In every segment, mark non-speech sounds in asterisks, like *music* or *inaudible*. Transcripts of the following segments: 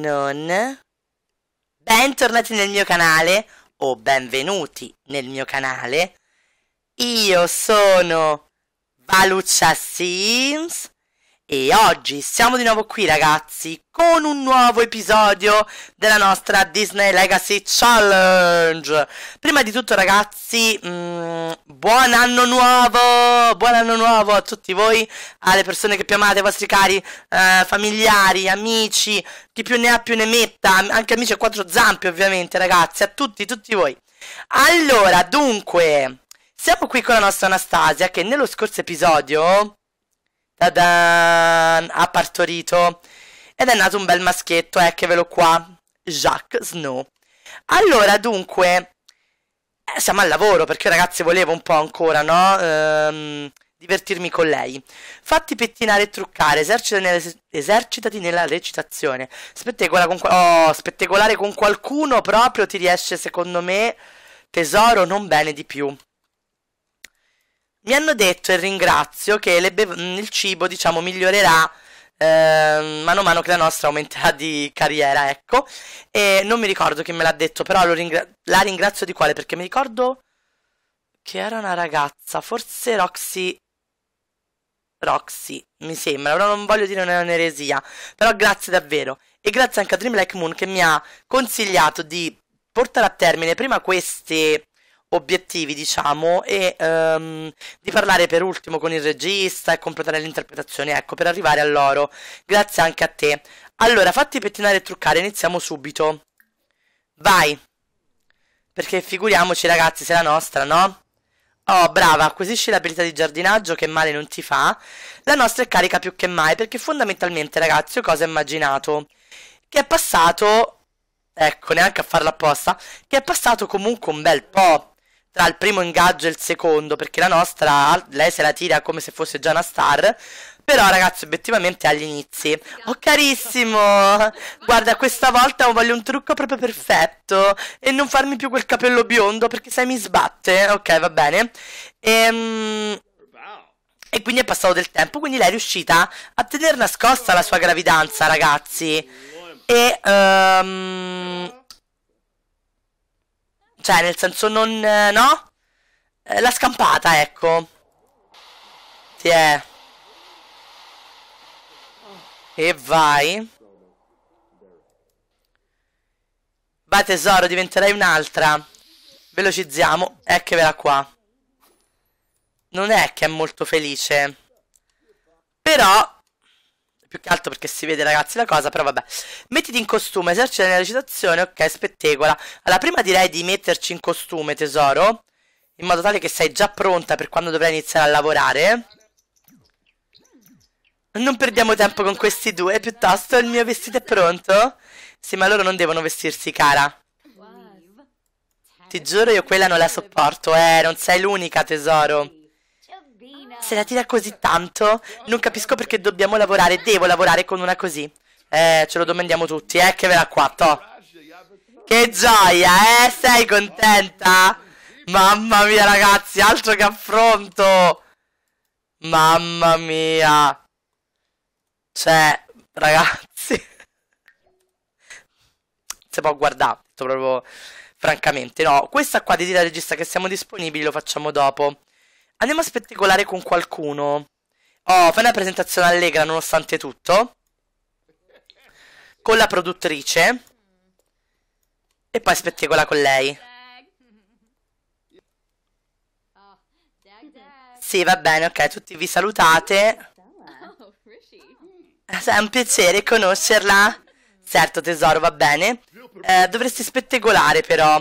non... Bentornati nel mio canale, o benvenuti nel mio canale. Io sono Valuccia Sims e oggi siamo di nuovo qui ragazzi con un nuovo episodio della nostra Disney Legacy Challenge Prima di tutto ragazzi, mh, mm, buon anno nuovo, buon anno nuovo a tutti voi, alle persone che più amate, ai vostri cari eh, familiari, amici, chi più ne ha più ne metta, anche amici a quattro zampe ovviamente ragazzi, a tutti, tutti voi Allora, dunque, siamo qui con la nostra Anastasia che nello scorso episodio Tadan! Ha partorito. Ed è nato un bel maschietto, eccovelo eh, qua. Jacques Snow. Allora, dunque, eh, siamo al lavoro perché ragazzi volevo un po' ancora, no? Ehm, divertirmi con lei. Fatti pettinare e truccare, esercitati nella, esercitati nella recitazione. Spettecola con oh, spettegolare con qualcuno proprio ti riesce, secondo me, tesoro, non bene di più. Mi hanno detto e ringrazio che bev- mm, il cibo, diciamo, migliorerà eh, mano a mano che la nostra aumenterà di carriera, ecco. E non mi ricordo chi me l'ha detto, però ringra- la ringrazio di quale, perché mi ricordo che era una ragazza, forse Roxy Roxy, mi sembra, però non voglio dire un'eresia. Però grazie davvero. E grazie anche a Dream Like Moon che mi ha consigliato di portare a termine prima queste obiettivi, diciamo, e um, di parlare per ultimo con il regista e completare l'interpretazione, ecco, per arrivare a loro. Grazie anche a te. Allora, fatti pettinare e truccare, iniziamo subito. Vai! Perché figuriamoci ragazzi, se è la nostra, no? Oh, brava, acquisisci l'abilità di giardinaggio che male non ti fa. La nostra è carica più che mai, perché fondamentalmente, ragazzi, cosa ho immaginato? Che è passato ecco, neanche a farla apposta, che è passato comunque un bel po' tra il primo ingaggio e il secondo, perché la nostra, lei se la tira come se fosse già una star, però ragazzi obiettivamente agli inizi. Oh carissimo, guarda questa volta voglio un trucco proprio perfetto e non farmi più quel capello biondo perché sai mi sbatte, ok va bene. Ehm... E quindi è passato del tempo, quindi lei è riuscita a tenere nascosta la sua gravidanza, ragazzi. E um, cioè, nel senso, non... Eh, no? Eh, la scampata, ecco. Ti è. Eh. E vai. Vai tesoro, diventerai un'altra. Velocizziamo. Ecco, verrà qua. Non è che è molto felice. Però più che altro perché si vede ragazzi la cosa, però vabbè. Mettiti in costume, esercita nella recitazione, ok, spettecola. Allora prima direi di metterci in costume tesoro, in modo tale che sei già pronta per quando dovrai iniziare a lavorare. Non perdiamo tempo con questi due, piuttosto il mio vestito è pronto. Sì, ma loro non devono vestirsi, cara. Ti giuro io quella non la sopporto, eh, non sei l'unica tesoro. Se la tira così tanto, non capisco perché dobbiamo lavorare, devo lavorare con una così. Eh, ce lo domandiamo tutti, eh, che verrà qua, to. Che gioia, eh, sei contenta? Mamma mia, ragazzi, altro che affronto! Mamma mia! Cioè, ragazzi... Se può guardare, proprio francamente. No, questa qua di dire al regista che siamo disponibili lo facciamo dopo. Andiamo a spettacolare con qualcuno. Oh, fai una presentazione allegra nonostante tutto. Con la produttrice. E poi spettacola con lei. Sì, va bene, ok, tutti vi salutate. È un piacere conoscerla. Certo, tesoro, va bene. Eh, dovresti spettegolare, però.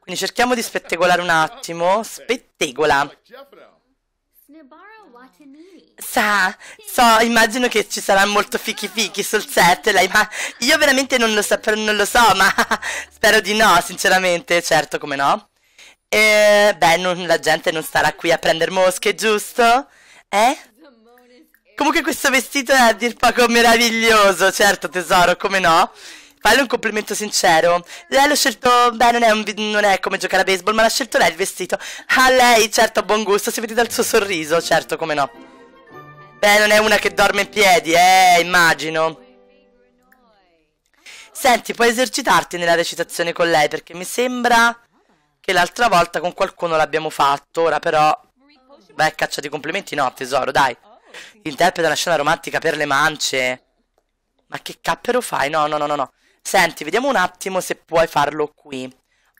Quindi cerchiamo di spettegolare un attimo. Spettegolare tegola. Sa, so, immagino che ci sarà molto fichi fichi sul set, lei, ma io veramente non lo, saprò, non lo so, ma *laughs* spero di no, sinceramente, certo, come no. E, beh, non, la gente non starà qui a prendere mosche, giusto? Eh? Comunque questo vestito è a dir poco meraviglioso, certo tesoro, come no? Fallo un complimento sincero. Lei l'ha scelto. Beh, non è, un, non è come giocare a baseball, ma l'ha scelto lei il vestito. Ah, lei, certo, ha buon gusto. Si vede dal suo sorriso, certo, come no. Beh, non è una che dorme in piedi, eh, immagino. Senti, puoi esercitarti nella recitazione con lei, perché mi sembra che l'altra volta con qualcuno l'abbiamo fatto. Ora, però. Beh, caccia di complimenti, no, tesoro, dai. Interpreta una scena romantica per le mance. Ma che cappero fai? No, no, no, no, no. Senti, vediamo un attimo se puoi farlo qui.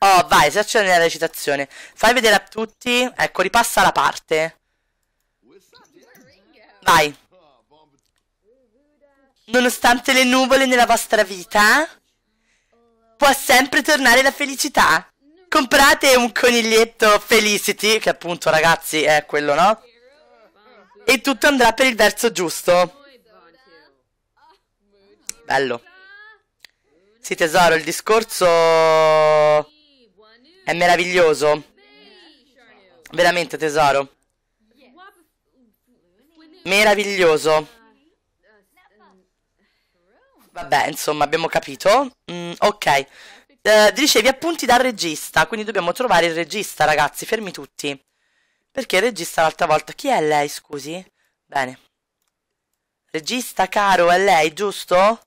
Oh, vai, esercita nella recitazione. Fai vedere a tutti. Ecco, ripassa la parte. Vai. Nonostante le nuvole nella vostra vita, può sempre tornare la felicità. Comprate un coniglietto Felicity, che appunto, ragazzi, è quello, no? E tutto andrà per il verso giusto. Bello. Sì tesoro, il discorso è meraviglioso. Veramente tesoro. Meraviglioso. Vabbè, insomma, abbiamo capito. Mm, ok. Eh, ricevi appunti dal regista, quindi dobbiamo trovare il regista, ragazzi, fermi tutti. Perché il regista l'altra volta... Chi è lei, scusi? Bene. Regista, caro, è lei, giusto?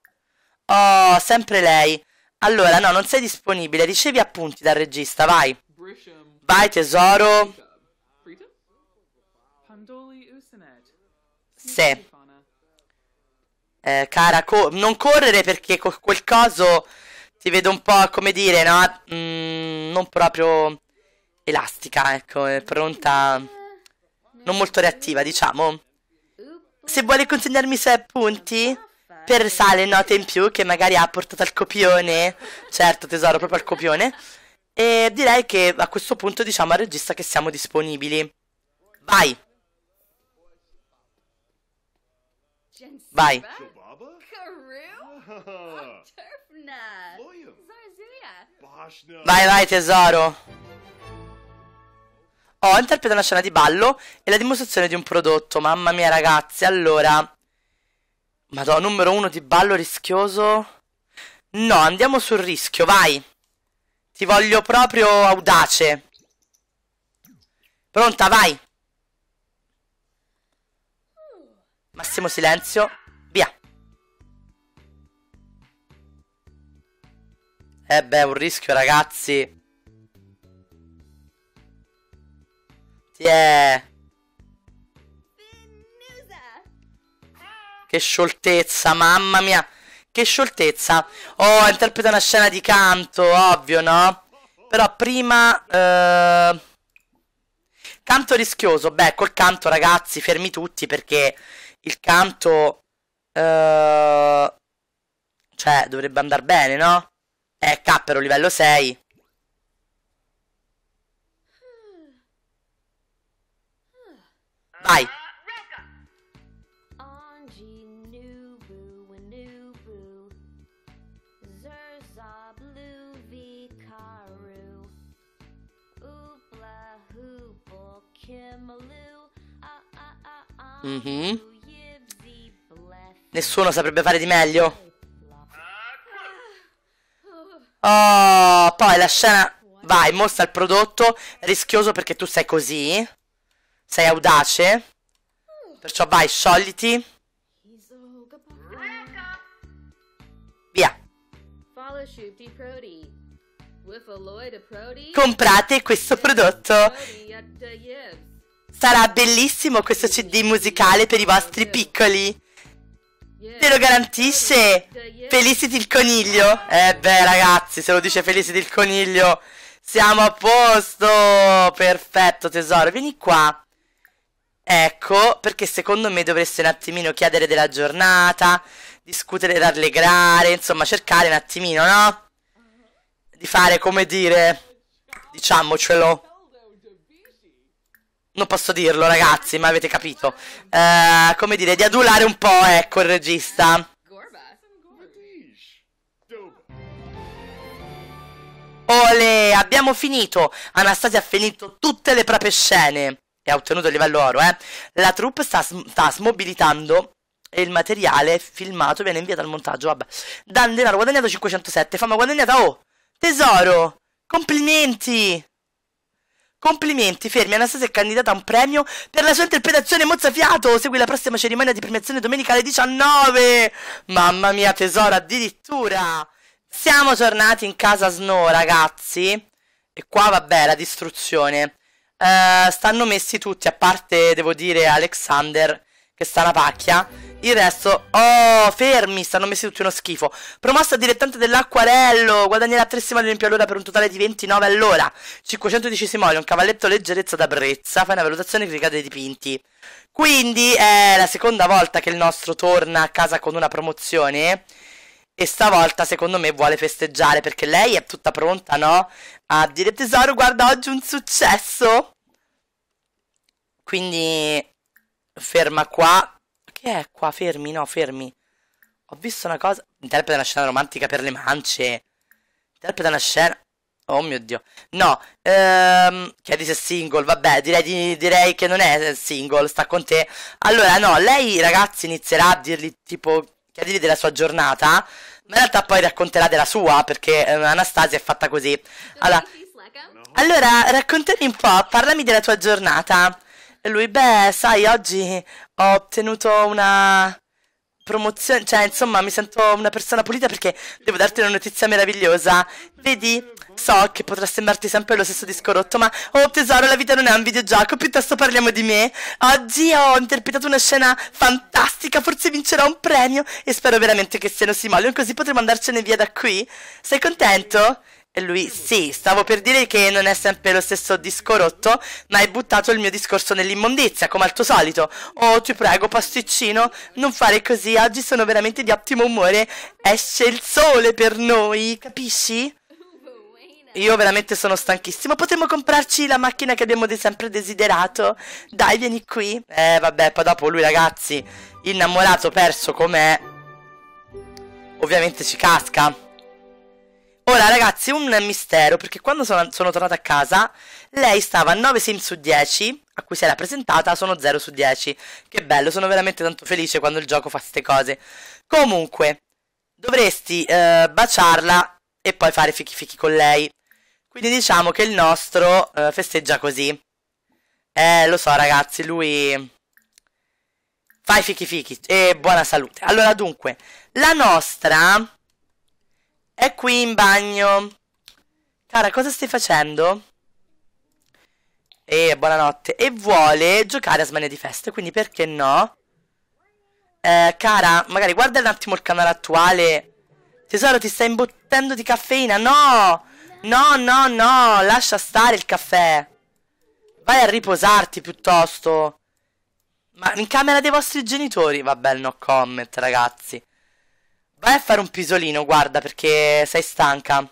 Oh, sempre lei. Allora, no, non sei disponibile. Ricevi appunti dal regista, vai. Vai, tesoro. Sì. Eh, cara, co non correre perché con quel coso ti vedo un po', come dire, no? Mm, non proprio elastica, ecco, è pronta. Non molto reattiva, diciamo. Se vuole consegnarmi i suoi appunti per sa le note in più che magari ha portato al copione, certo tesoro, proprio al copione. E direi che a questo punto diciamo al regista che siamo disponibili. Vai! Vai! Vai, vai tesoro! Ho oh, interpreta una scena di ballo e la dimostrazione di un prodotto. Mamma mia ragazzi, allora... Madonna, numero uno di ballo rischioso. No, andiamo sul rischio, vai. Ti voglio proprio audace. Pronta, vai. Massimo silenzio. Via. Eh beh, un rischio, ragazzi. Yeah. Che scioltezza, mamma mia. Che scioltezza. Oh, interpreta una scena di canto, ovvio, no? Però prima... Eh... Canto rischioso. Beh, col canto, ragazzi, fermi tutti perché il canto... Eh... Cioè, dovrebbe andare bene, no? Eh, cappero, livello 6. Vai. Mm-hmm. Nessuno saprebbe fare di meglio. Ah. Oh, poi la scena... Vai, mostra il prodotto. Rischioso perché tu sei così. Sei audace. Perciò vai, sciogliti. Via. Comprate questo prodotto. Sarà bellissimo questo CD musicale per i vostri piccoli. Te lo garantisce Felicity il coniglio? Eh beh ragazzi, se lo dice Felicity il coniglio, siamo a posto! Perfetto tesoro, vieni qua. Ecco, perché secondo me dovreste un attimino chiedere della giornata, discutere, rallegrare, insomma cercare un attimino, no? Di fare, come dire, diciamocelo, non posso dirlo ragazzi, ma avete capito. Eh, come dire, di adulare un po', ecco, il regista. Ole, abbiamo finito. Anastasia ha finito tutte le proprie scene. E ha ottenuto il livello oro, eh. La troupe sta, sta smobilitando e il materiale filmato viene inviato al montaggio. Vabbè. Dan denaro guadagnato 507. Fama guadagnata, oh! Tesoro! Complimenti! Complimenti, Fermi. Anastasia è candidata a un premio per la sua interpretazione mozzafiato. Segui la prossima cerimonia di premiazione domenica alle 19. Mamma mia, tesoro, addirittura. Siamo tornati in casa Snow, ragazzi. E qua, vabbè, la distruzione. Uh, stanno messi tutti, a parte, devo dire, Alexander, che sta la pacchia. Il resto... Oh, fermi, stanno messi tutti uno schifo. Promossa direttante dell'acquarello, guadagnerà 3 simoleon all'ora per un totale di 29 all'ora. 510 un cavalletto leggerezza da brezza, fai una valutazione e clicca dei dipinti. Quindi è la seconda volta che il nostro torna a casa con una promozione. E stavolta secondo me vuole festeggiare perché lei è tutta pronta, no? A dire tesoro, guarda oggi un successo. Quindi ferma qua che è qua? Fermi, no, fermi. Ho visto una cosa. Interpreta una scena romantica per le mance. Interpreta una scena. Oh mio dio. No, ehm, chiedi se è single, vabbè, direi, di, direi, che non è single, sta con te. Allora, no, lei ragazzi inizierà a dirgli tipo, chiedergli della sua giornata, ma in realtà poi racconterà della sua, perché eh, Anastasia è fatta così. Allora, allora, raccontami un po', parlami della tua giornata. E lui, beh, sai, oggi ho ottenuto una promozione, cioè insomma mi sento una persona pulita perché devo darti una notizia meravigliosa. Vedi, so che potrà sembrarti sempre lo stesso disco rotto, ma oh tesoro, la vita non è un videogioco, piuttosto parliamo di me. Oggi ho interpretato una scena fantastica, forse vincerò un premio e spero veramente che siano Simoleon, così potremo andarcene via da qui. Sei contento? Lui, sì, stavo per dire che non è sempre lo stesso disco rotto, ma hai buttato il mio discorso nell'immondizia, come al tuo solito. Oh, ti prego, pasticcino, non fare così, oggi sono veramente di ottimo umore. Esce il sole per noi, capisci? Io veramente sono stanchissimo. Potremmo comprarci la macchina che abbiamo sempre desiderato. Dai, vieni qui. Eh, vabbè, poi dopo lui, ragazzi, innamorato, perso com'è, ovviamente ci casca. Ora ragazzi, un mistero, perché quando sono, sono tornata a casa, lei stava a 9 sim su 10, a cui si era presentata, sono 0 su 10. Che bello, sono veramente tanto felice quando il gioco fa queste cose. Comunque, dovresti eh, baciarla e poi fare fichi fichi con lei. Quindi diciamo che il nostro eh, festeggia così. Eh, lo so ragazzi, lui... Fai fichi fichi e buona salute. Allora dunque, la nostra è qui in bagno. Cara, cosa stai facendo? E buonanotte. E vuole giocare a smania di feste, quindi perché no? Eh, cara, magari guarda un attimo il canale attuale. Tesoro, ti stai imbottendo di caffeina? No! No, no, no! Lascia stare il caffè. Vai a riposarti piuttosto. Ma in camera dei vostri genitori? Vabbè, no comment, ragazzi. Vai a fare un pisolino, guarda, perché sei stanca.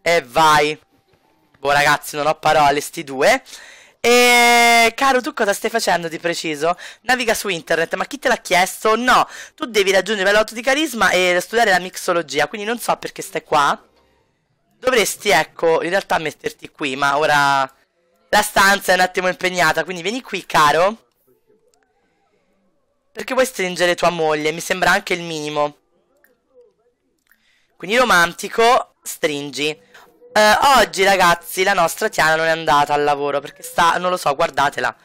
E vai. Boh, ragazzi, non ho parole, sti due. E caro, tu cosa stai facendo di preciso? Naviga su internet, ma chi te l'ha chiesto? No, tu devi raggiungere l'8 di carisma e studiare la mixologia, quindi non so perché stai qua. Dovresti, ecco, in realtà metterti qui, ma ora la stanza è un attimo impegnata, quindi vieni qui, caro. Perché vuoi stringere tua moglie? Mi sembra anche il minimo. Quindi romantico, stringi. Uh, oggi ragazzi la nostra Tiana non è andata al lavoro perché sta, non lo so, guardatela.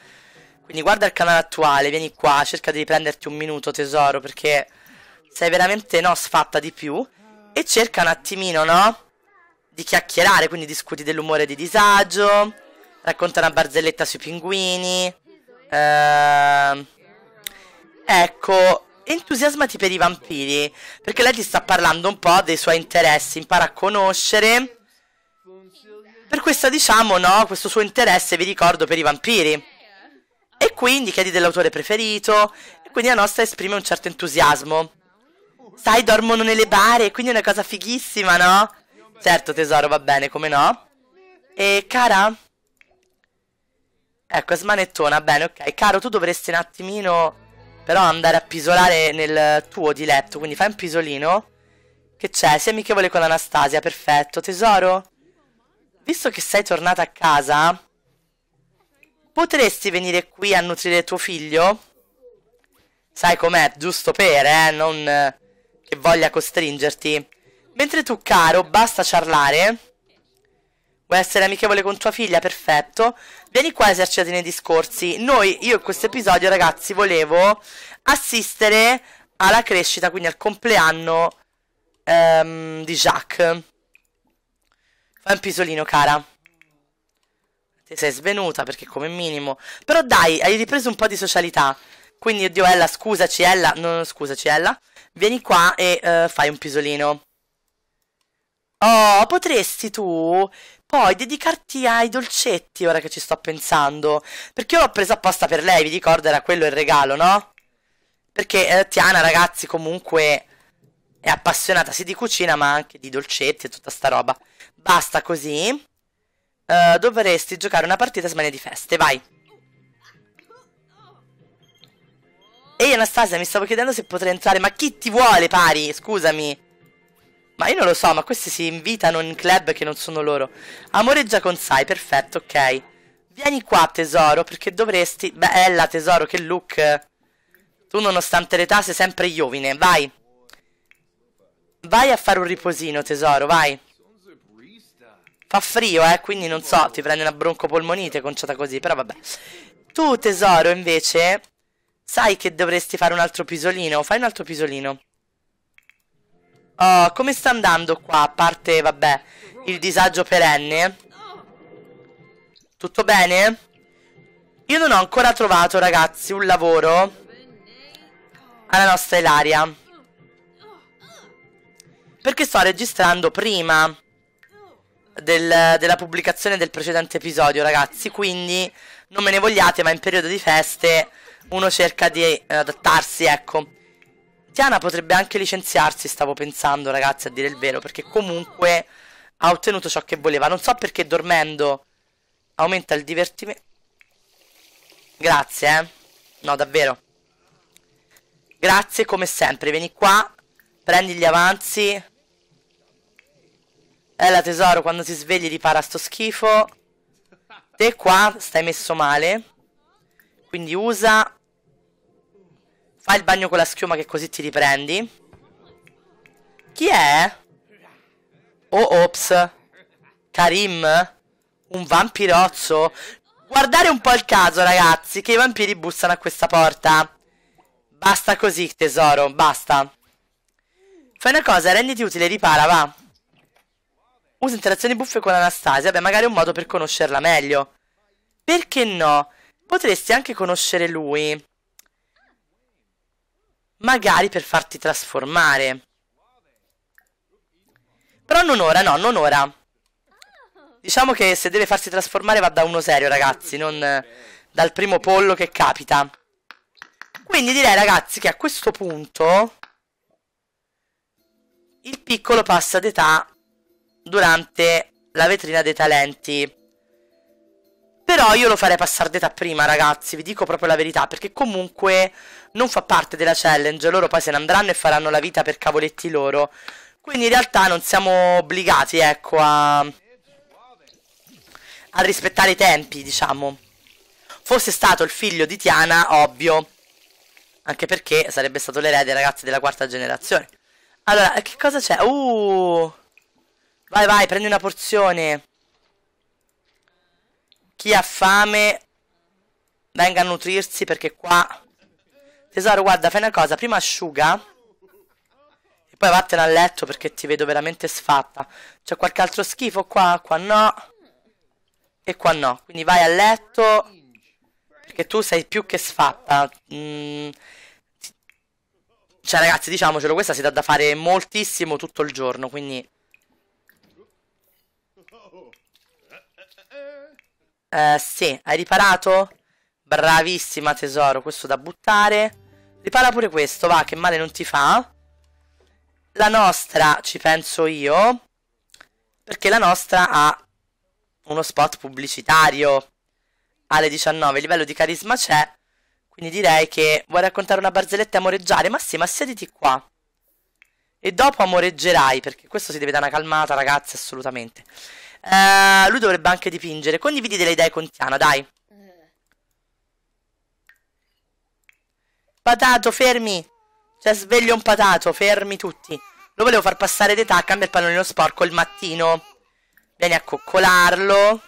Quindi guarda il canale attuale, vieni qua, cerca di riprenderti un minuto tesoro perché sei veramente no sfatta di più. E cerca un attimino, no? Di chiacchierare, quindi discuti dell'umore di disagio, racconta una barzelletta sui pinguini. Ehm... Uh... Ecco, entusiasmati per i vampiri, perché lei ti sta parlando un po' dei suoi interessi, impara a conoscere. Per questo diciamo, no, questo suo interesse, vi ricordo, per i vampiri. E quindi chiedi dell'autore preferito, e quindi la nostra esprime un certo entusiasmo. Sai, dormono nelle bare, quindi è una cosa fighissima, no? Certo, tesoro, va bene, come no? E cara? Ecco, è smanettona, bene, ok. Caro, tu dovresti un attimino però andare a pisolare nel tuo diletto, quindi fai un pisolino. Che c'è? Sei amichevole con Anastasia, perfetto. Tesoro, visto che sei tornata a casa, potresti venire qui a nutrire tuo figlio? Sai com'è, giusto per, eh, non che voglia costringerti. Mentre tu, caro, basta ciarlare Vuoi essere amichevole con tua figlia? Perfetto. Vieni qua a esercitati nei discorsi. Noi, io in questo episodio, ragazzi, volevo assistere alla crescita, quindi al compleanno um, di Jacques. Fai un pisolino, cara. Ti sei svenuta, perché come minimo... Però dai, hai ripreso un po' di socialità. Quindi, oddio, Ella, scusaci, Ella... No, scusaci, Ella. Vieni qua e uh, fai un pisolino. Oh, potresti tu poi dedicarti ai dolcetti, ora che ci sto pensando. Perché io l'ho presa apposta per lei, vi ricordo, era quello il regalo, no? Perché eh, Tiana, ragazzi, comunque è appassionata sì di cucina, ma anche di dolcetti e tutta sta roba. Basta così. Uh, dovresti giocare una partita smania di feste, vai. Ehi Anastasia, mi stavo chiedendo se potrei entrare, ma chi ti vuole pari? Scusami. Ma io non lo so, ma questi si invitano in club che non sono loro. Amoreggia con Sai, perfetto, ok. Vieni qua, tesoro, perché dovresti... Bella, tesoro, che look. Tu, nonostante l'età, sei sempre giovine. Vai. Vai a fare un riposino, tesoro, vai. Fa frio, eh, quindi non so, ti prende una broncopolmonite conciata così, però vabbè. Tu, tesoro, invece, sai che dovresti fare un altro pisolino. Fai un altro pisolino. Oh, come sta andando qua? A parte, vabbè, il disagio perenne. Tutto bene? Io non ho ancora trovato, ragazzi, un lavoro alla nostra Ilaria. Perché sto registrando prima del, della pubblicazione del precedente episodio, ragazzi. Quindi non me ne vogliate, ma in periodo di feste uno cerca di eh, adattarsi, ecco. Tiana potrebbe anche licenziarsi, stavo pensando ragazzi a dire il vero, perché comunque ha ottenuto ciò che voleva. Non so perché dormendo aumenta il divertimento. Grazie, eh. No, davvero. Grazie come sempre, vieni qua, prendi gli avanzi. Ella eh, tesoro, quando si svegli ripara sto schifo. Te qua stai messo male. Quindi usa Fai il bagno con la schiuma che così ti riprendi. Chi è? Oh, ops. Karim? Un vampirozzo? Guardare un po' il caso, ragazzi, che i vampiri bussano a questa porta. Basta così, tesoro, basta. Fai una cosa, renditi utile, ripara, va. Usa interazioni buffe con Anastasia, beh, magari è un modo per conoscerla meglio. Perché no? Potresti anche conoscere lui. Magari per farti trasformare. Però non ora, no, non ora. Diciamo che se deve farsi trasformare va da uno serio, ragazzi, non dal primo pollo che capita. Quindi direi, ragazzi, che a questo punto il piccolo passa d'età durante la vetrina dei talenti. Però io lo farei passare d'età prima, ragazzi, vi dico proprio la verità, perché comunque non fa parte della challenge, loro poi se ne andranno e faranno la vita per cavoletti loro. Quindi in realtà non siamo obbligati, ecco, a, a rispettare i tempi, diciamo. Fosse stato il figlio di Tiana, ovvio, anche perché sarebbe stato l'erede, ragazzi, della quarta generazione. Allora, che cosa c'è? Uh! Vai, vai, prendi una porzione. Chi ha fame venga a nutrirsi perché qua... Tesoro, guarda, fai una cosa. Prima asciuga. E poi vattene a letto perché ti vedo veramente sfatta. C'è qualche altro schifo qua? Qua no. E qua no. Quindi vai a letto. Perché tu sei più che sfatta. Mm. Cioè, ragazzi, diciamocelo, questa si dà da fare moltissimo tutto il giorno, quindi... Eh, sì, hai riparato? Bravissima tesoro, questo da buttare. Ripara pure questo, va, che male non ti fa. La nostra ci penso io, perché la nostra ha uno spot pubblicitario alle 19. Il livello di carisma c'è, quindi direi che vuoi raccontare una barzelletta e amoreggiare? Ma sì, ma siediti qua. E dopo amoreggerai, perché questo si deve dare una calmata, ragazzi, assolutamente. Uh, lui dovrebbe anche dipingere. Condividi delle idee con Tiana, dai. Patato, fermi! Cioè, sveglio un patato, fermi tutti. Lo volevo far passare d'età cambia il pallonino sporco il mattino. Vieni a coccolarlo.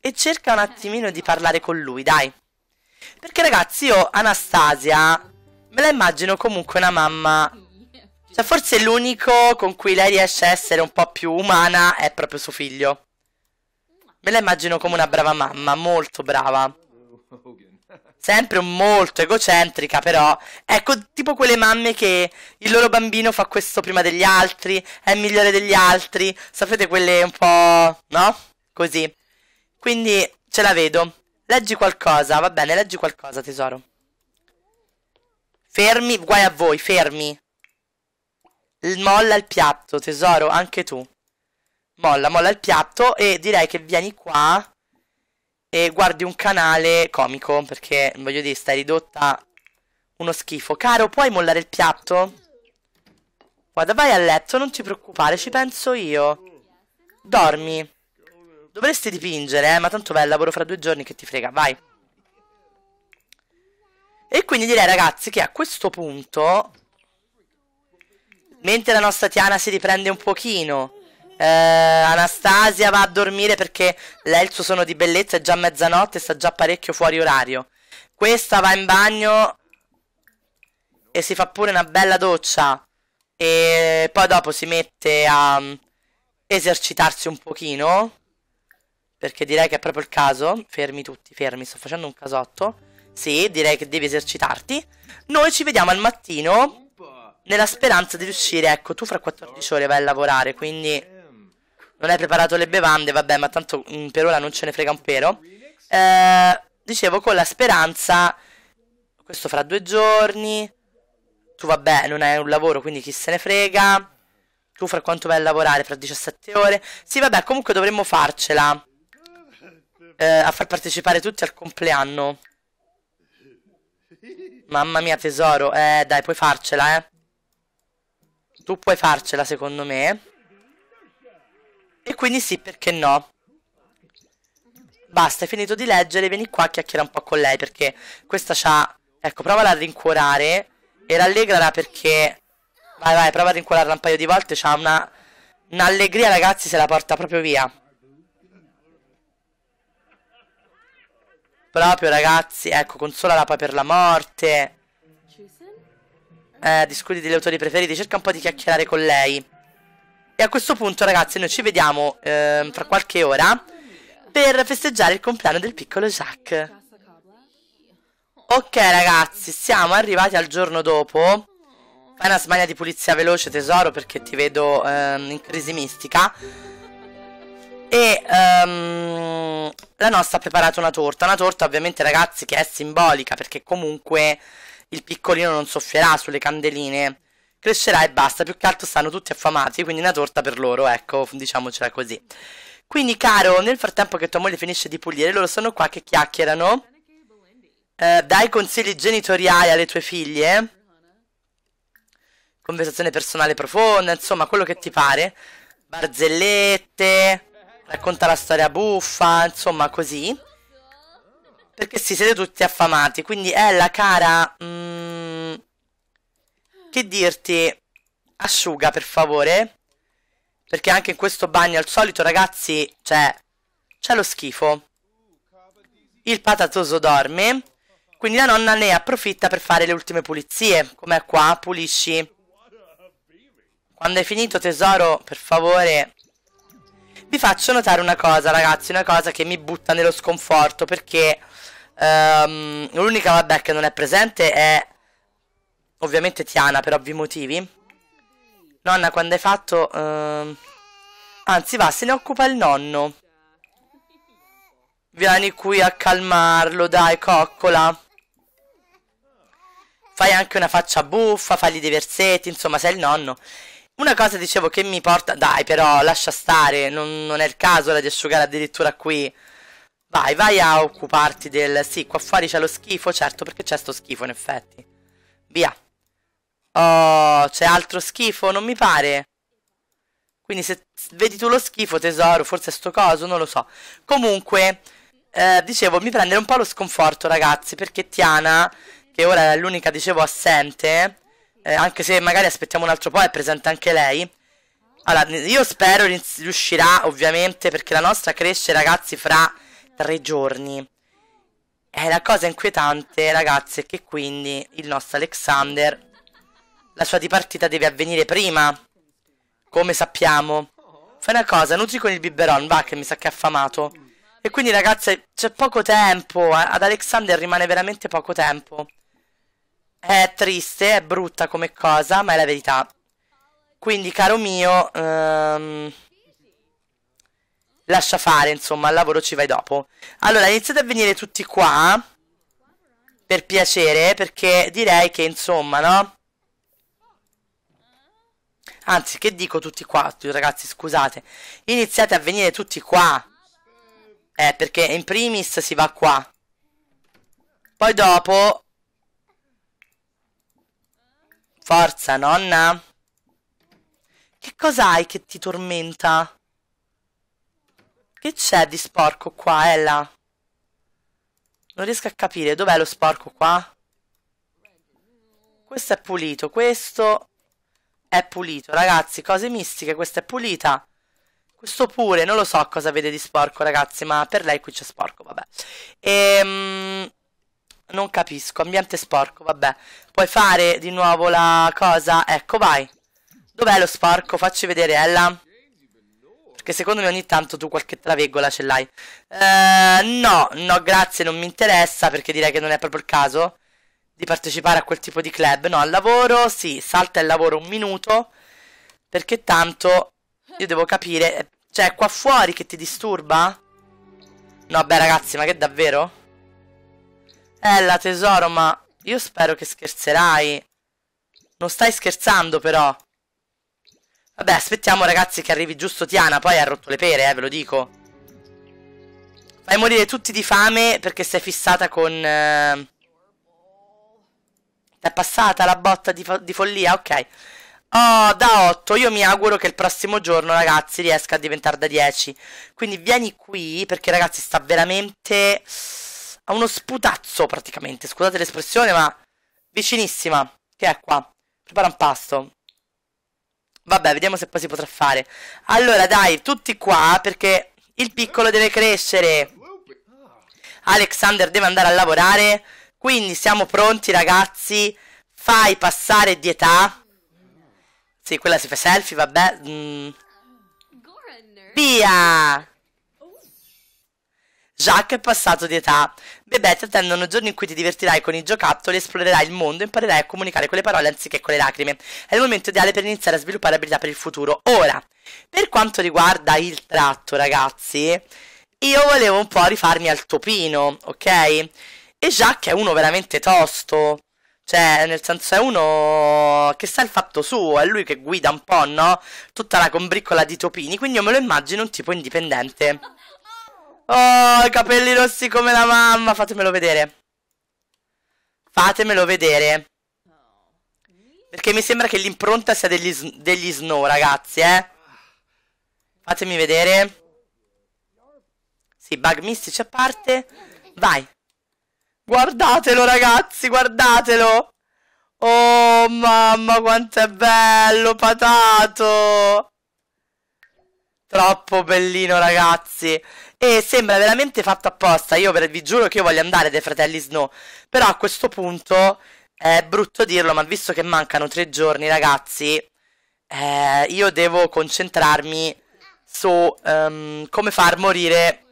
E cerca un attimino di parlare con lui, dai. Perché ragazzi, io Anastasia me la immagino comunque una mamma cioè forse l'unico con cui lei riesce a essere un po' più umana è proprio suo figlio. Me la immagino come una brava mamma, molto brava. Sempre molto egocentrica però. Ecco, tipo quelle mamme che il loro bambino fa questo prima degli altri, è migliore degli altri. Sapete quelle un po'... no? Così. Quindi ce la vedo. Leggi qualcosa, va bene, leggi qualcosa tesoro. Fermi, guai a voi, fermi. Molla il piatto, tesoro, anche tu. Molla, molla il piatto e direi che vieni qua e guardi un canale comico, perché voglio dire, stai ridotta uno schifo. Caro, puoi mollare il piatto? Guarda, vai a letto, non ti preoccupare, ci penso io. Dormi. Dovresti dipingere, eh, ma tanto vai lavoro fra due giorni che ti frega, vai. E quindi direi ragazzi che a questo punto Mentre la nostra Tiana si riprende un pochino. Eh, Anastasia va a dormire perché lei il suo sono di bellezza è già mezzanotte e sta già parecchio fuori orario. Questa va in bagno e si fa pure una bella doccia. E poi dopo si mette a mm, esercitarsi un pochino. Perché direi che è proprio il caso. Fermi tutti, fermi, sto facendo un casotto. Sì, direi che devi esercitarti. Noi ci vediamo al mattino nella speranza di riuscire, ecco, tu fra 14 ore vai a lavorare, quindi non hai preparato le bevande, vabbè, ma tanto mh, mm, per ora non ce ne frega un pero. Eh, dicevo, con la speranza, questo fra due giorni, tu vabbè, non hai un lavoro, quindi chi se ne frega. Tu fra quanto vai a lavorare? Fra 17 ore? Sì, vabbè, comunque dovremmo farcela. Eh, a far partecipare tutti al compleanno. Mamma mia, tesoro. Eh, dai, puoi farcela, eh. Tu puoi farcela secondo me E quindi sì perché no Basta hai finito di leggere Vieni qua a chiacchierare un po' con lei Perché questa c'ha Ecco provala a rincuorare E rallegrala perché Vai vai prova a rincuorarla un paio di volte C'ha una Un'allegria ragazzi se la porta proprio via Proprio ragazzi Ecco consola la poi per la morte eh, discuti degli autori preferiti, cerca un po' di chiacchierare con lei. E a questo punto, ragazzi, noi ci vediamo eh, fra qualche ora per festeggiare il compleanno del piccolo Jack. Ok, ragazzi, siamo arrivati al giorno dopo. Fai una smania di pulizia veloce, tesoro, perché ti vedo ehm, in crisi mistica. E ehm, la nostra ha preparato una torta. Una torta, ovviamente, ragazzi, che è simbolica, perché comunque il piccolino non soffierà sulle candeline. Crescerà e basta, più che altro stanno tutti affamati, quindi una torta per loro, ecco, diciamocela così. Quindi, caro, nel frattempo che tua moglie finisce di pulire, loro sono qua che chiacchierano. Eh, dai consigli genitoriali alle tue figlie. Conversazione personale profonda, insomma, quello che ti pare. Barzellette, racconta la storia buffa, insomma, così. Perché sì, siete tutti affamati. Quindi, è la cara... Mm, che dirti? Asciuga, per favore. Perché anche in questo bagno, al solito, ragazzi, c'è... Cioè, c'è lo schifo. Il patatoso dorme. Quindi la nonna ne approfitta per fare le ultime pulizie. Com'è qua? Pulisci. Quando hai finito, tesoro, per favore... Vi faccio notare una cosa, ragazzi, una cosa che mi butta nello sconforto, perché Um, l'unica, vabbè, che non è presente è ovviamente Tiana, per ovvi motivi. Nonna, quando hai fatto... Uh... Anzi, va, se ne occupa il nonno. Vieni qui a calmarlo, dai, coccola. Fai anche una faccia buffa, fagli dei versetti, insomma, sei il nonno. Una cosa dicevo che mi porta... Dai, però, lascia stare, non, non è il caso di asciugare addirittura qui. Vai, vai a occuparti del... Sì, qua fuori c'è lo schifo, certo, perché c'è sto schifo in effetti. Via. Oh, c'è altro schifo? Non mi pare. Quindi se vedi tu lo schifo, tesoro, forse è sto coso, non lo so. Comunque, eh, dicevo, mi prende un po' lo sconforto, ragazzi, perché Tiana, che ora è l'unica, dicevo, assente, eh, anche se magari aspettiamo un altro po', è presente anche lei. Allora, io spero riuscirà, ovviamente, perché la nostra cresce, ragazzi, fra tre giorni. E eh, la cosa inquietante, ragazzi, è che quindi il nostro Alexander, la sua dipartita deve avvenire prima. Come sappiamo. Fai una cosa, nutri con il biberon, va che mi sa che è affamato. E quindi ragazze, c'è poco tempo, ad Alexander rimane veramente poco tempo. È triste, è brutta come cosa, ma è la verità. Quindi, caro mio, ehm, lascia fare, insomma, al lavoro ci vai dopo. Allora, iniziate a venire tutti qua, per piacere, perché direi che, insomma, no? Anzi, che dico tutti qua, ragazzi, scusate. Iniziate a venire tutti qua. Eh, perché in primis si va qua. Poi dopo... Forza, nonna. Che cos'hai che ti tormenta? Che c'è di sporco qua, Ella? Non riesco a capire. Dov'è lo sporco qua? Questo è pulito. Questo è pulito. Ragazzi, cose mistiche. Questa è pulita. Questo pure. Non lo so cosa vede di sporco, ragazzi. Ma per lei qui c'è sporco, vabbè. Ehm... Non capisco, ambiente sporco, vabbè. Puoi fare di nuovo la cosa? Ecco, vai. Dov'è lo sporco? Facci vedere, Ella. Perché secondo me ogni tanto tu qualche travegola ce l'hai. Eh, no, no, grazie, non mi interessa perché direi che non è proprio il caso di partecipare a quel tipo di club. No, al lavoro, sì, salta il lavoro un minuto perché tanto io devo capire... Cioè, è qua fuori che ti disturba? No, beh, ragazzi, ma che davvero? Ella, eh, tesoro, ma io spero che scherzerai. Non stai scherzando, però. Vabbè, aspettiamo ragazzi che arrivi giusto Tiana, poi ha rotto le pere, eh, ve lo dico. Fai morire tutti di fame perché sei fissata con... Eh... È passata la botta di, fo di follia? Ok. Oh, da 8. Io mi auguro che il prossimo giorno, ragazzi, riesca a diventare da 10. Quindi vieni qui, perché, ragazzi, sta veramente... Ha uno sputazzo, praticamente. Scusate l'espressione, ma... Vicinissima. Che è qua? Prepara un pasto. Vabbè, vediamo se poi si potrà fare. Allora, dai, tutti qua, perché il piccolo deve crescere. Alexander deve andare a lavorare. Quindi siamo pronti, ragazzi. Fai passare di età. Sì, quella si fa selfie, vabbè. Mm. Via! Jacques è passato di età. Bebè ti attendono giorni in cui ti divertirai con i giocattoli, esplorerai il mondo e imparerai a comunicare con le parole anziché con le lacrime. È il momento ideale per iniziare a sviluppare abilità per il futuro. Ora, per quanto riguarda il tratto, ragazzi, io volevo un po' rifarmi al topino, ok? E Jacques è uno veramente tosto. Cioè, nel senso, è uno che sa il fatto suo, è lui che guida un po', no? Tutta la combriccola di Topini, quindi io me lo immagino un tipo indipendente. Oh, i capelli rossi come la mamma. Fatemelo vedere. Fatemelo vedere. Perché mi sembra che l'impronta sia degli, degli snow, ragazzi, eh. Fatemi vedere. Sì, bug mistici a parte. Vai. Guardatelo, ragazzi, guardatelo. Oh, mamma, quanto è bello, patato. Troppo bellino, ragazzi. E sembra veramente fatto apposta. Io vi giuro che io voglio andare dai fratelli Snow. Però a questo punto è brutto dirlo, ma visto che mancano tre giorni, ragazzi, eh, io devo concentrarmi su um, come far morire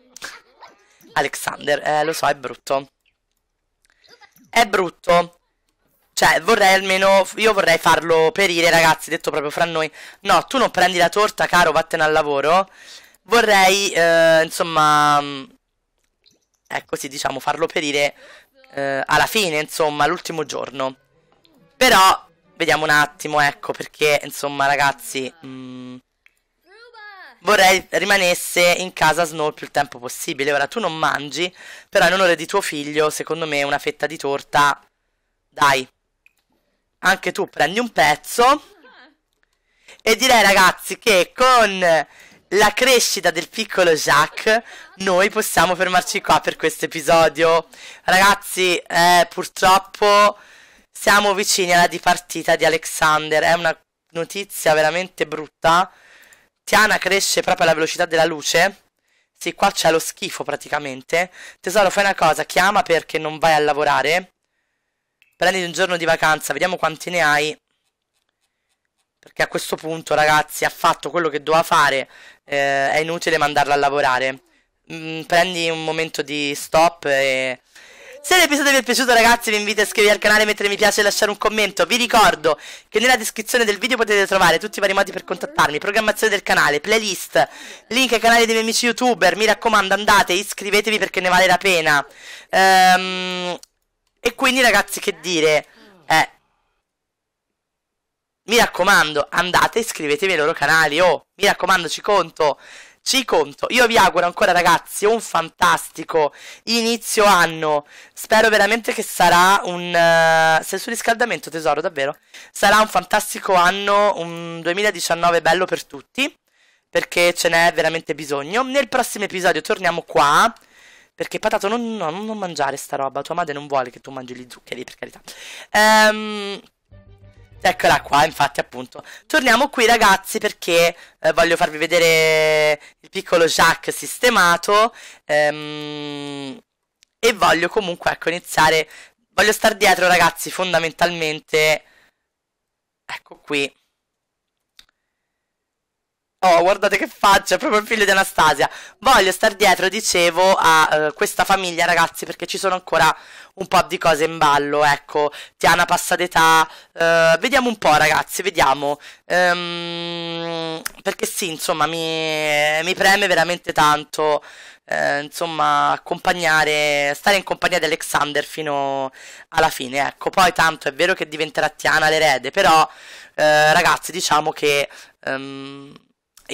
Alexander. Eh, lo so, è brutto. È brutto. Cioè, vorrei almeno. Io vorrei farlo perire, ragazzi. Detto proprio fra noi. No, tu non prendi la torta, caro, vattene al lavoro vorrei, eh, insomma, mm, ecco sì, diciamo, farlo perire eh, alla fine, insomma, l'ultimo giorno. Però, vediamo un attimo, ecco, perché, insomma, ragazzi, mh, mm, vorrei rimanesse in casa Snow più il tempo possibile. Ora, tu non mangi, però in onore di tuo figlio, secondo me, una fetta di torta, dai. Anche tu prendi un pezzo. E direi, ragazzi, che con la crescita del piccolo Jacques, noi possiamo fermarci qua per questo episodio. Ragazzi, eh, purtroppo siamo vicini alla dipartita di Alexander. È una notizia veramente brutta. Tiana cresce proprio alla velocità della luce. Sì, qua c'è lo schifo praticamente. Tesoro, fai una cosa, chiama perché non vai a lavorare. Prendi un giorno di vacanza, vediamo quanti ne hai. Perché a questo punto, ragazzi, ha fatto quello che doveva fare eh, è inutile mandarla a lavorare. Mm, prendi un momento di stop e... Se l'episodio vi è piaciuto ragazzi vi invito a iscrivervi al canale, mettere mi piace e lasciare un commento. Vi ricordo che nella descrizione del video potete trovare tutti i vari modi per contattarmi, programmazione del canale, playlist, link ai canali dei miei amici youtuber. Mi raccomando andate, iscrivetevi perché ne vale la pena. Ehm... E quindi ragazzi che dire... Eh, mi raccomando, andate e iscrivetevi ai loro canali, oh, mi raccomando, ci conto. Ci conto, io vi auguro ancora ragazzi un fantastico inizio anno. Spero veramente che sarà un... Uh, eh, sei sul riscaldamento tesoro, davvero? Sarà un fantastico anno, un 2019 bello per tutti, perché ce n'è veramente bisogno. Nel prossimo episodio torniamo qua. Perché patato non, non, non mangiare sta roba. Tua madre non vuole che tu mangi gli zuccheri, per carità. Ehm... Eccola qua, infatti, appunto. Torniamo qui, ragazzi, perché eh, voglio farvi vedere il piccolo Jacques sistemato. Ehm, e voglio comunque, ecco, iniziare... Voglio stare dietro, ragazzi, fondamentalmente... Ecco qui. Oh, guardate che faccia, è proprio il figlio di Anastasia. Voglio star dietro, dicevo, a uh, questa famiglia, ragazzi, perché ci sono ancora un po' di cose in ballo, ecco. Tiana passa d'età. Uh, vediamo un po', ragazzi, vediamo. Um, perché sì, insomma, mi, mi preme veramente tanto. Eh, insomma, accompagnare, stare in compagnia di Alexander fino alla fine, ecco. Poi tanto è vero che diventerà Tiana l'erede, però eh, ragazzi, diciamo che um,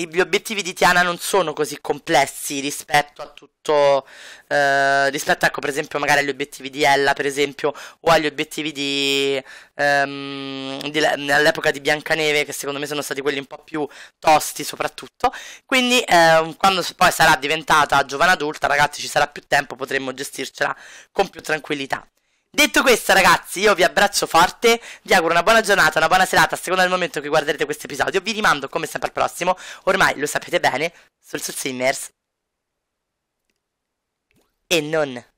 gli obiettivi di Tiana non sono così complessi rispetto a tutto, eh, rispetto ecco per esempio magari agli obiettivi di Ella per esempio o agli obiettivi di, ehm, di all'epoca di Biancaneve che secondo me sono stati quelli un po' più tosti soprattutto, quindi eh, quando poi sarà diventata giovane adulta ragazzi ci sarà più tempo, potremo gestircela con più tranquillità. Detto questo, ragazzi, io vi abbraccio forte. Vi auguro una buona giornata, una buona serata, a seconda del momento che guarderete questo episodio. Vi rimando come sempre al prossimo. Ormai lo sapete bene. Sul Soul Simmers. E non.